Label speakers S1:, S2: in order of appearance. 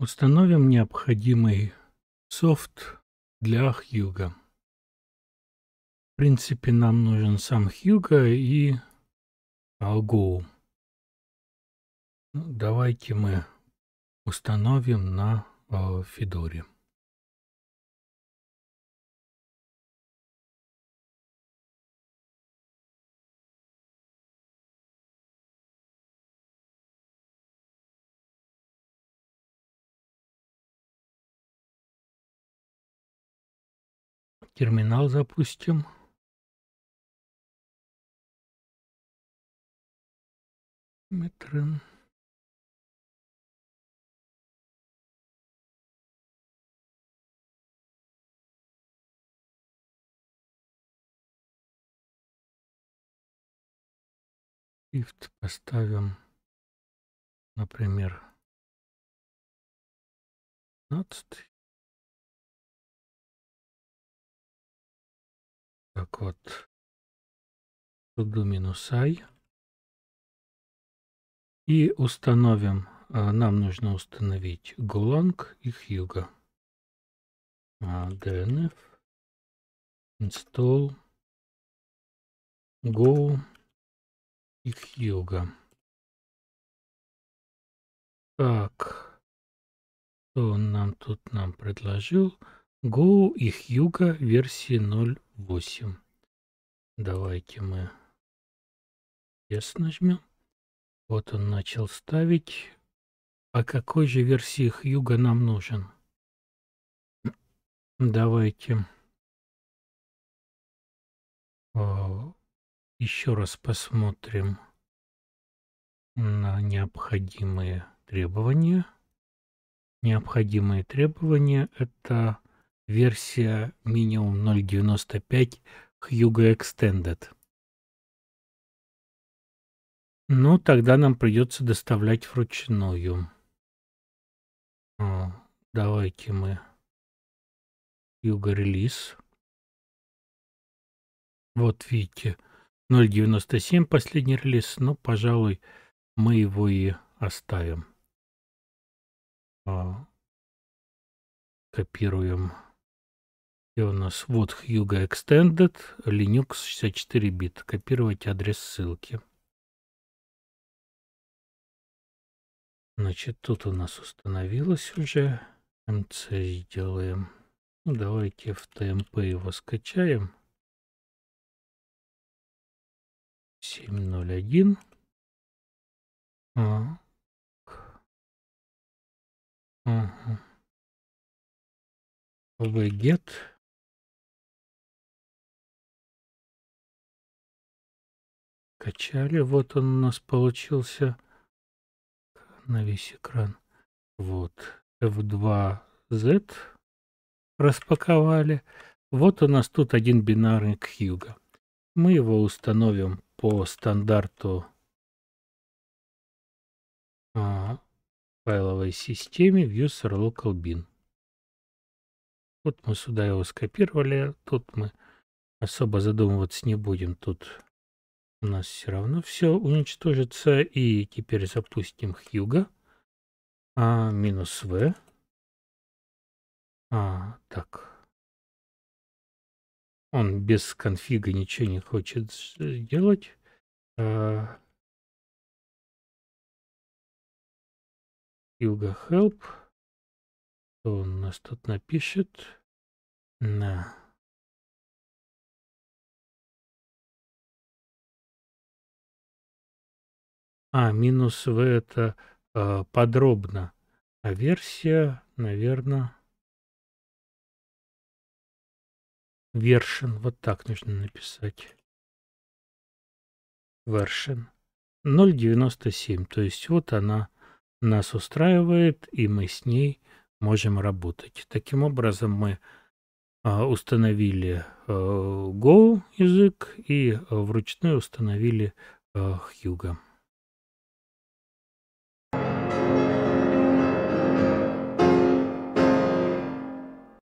S1: Установим необходимый софт для Хьюга.
S2: В принципе, нам нужен сам Хьюга и Algo. Ну, давайте мы установим на э, Федоре. терминал запустим. Метрин. Shift поставим, например, 15 так вот, sudo минус i. И установим, а, нам нужно установить Gulang и Hugo. dnf install go и Hugo. Так, что он нам тут нам предложил? Go и Hyuga версии
S1: 0.8. Давайте мы yes нажмем. Вот он начал ставить. А какой же версии
S2: Hyuga нам нужен? Давайте э, еще раз посмотрим на необходимые требования.
S1: Необходимые требования это версия минимум
S2: 0.95 Hugo Extended. Ну, тогда нам придется доставлять вручную. давайте мы Hugo Release.
S1: Вот видите, 0.97 последний релиз,
S2: но, ну, пожалуй, мы его и оставим. А, копируем. И у нас вот
S1: Hugo Extended, Linux 64 бит. Копировать адрес ссылки. Значит, тут у нас установилось уже. МЦ сделаем. Ну, давайте в ТМП его
S2: скачаем. 7.01. Ага. Ага. Вегет. Качали, вот он у нас получился. На весь экран. Вот,
S1: F2Z распаковали. Вот у нас тут один бинарник Хьюга. Мы его установим по стандарту а, файловой системе User Local Bin. Вот мы сюда его скопировали, тут мы особо задумываться не будем, тут у нас все равно все
S2: уничтожится. И теперь запустим Хьюга. А, минус В. А, так. Он без конфига ничего не хочет э, делать. А... Юга help. Что он у нас тут напишет? На. А, минус В это э, подробно. А версия, наверное... Вершин. Вот так нужно написать. Вершин.
S1: 0.97. То есть вот она нас устраивает, и мы с ней можем работать. Таким образом мы а, установили а, Go язык и вручную установили Hugo.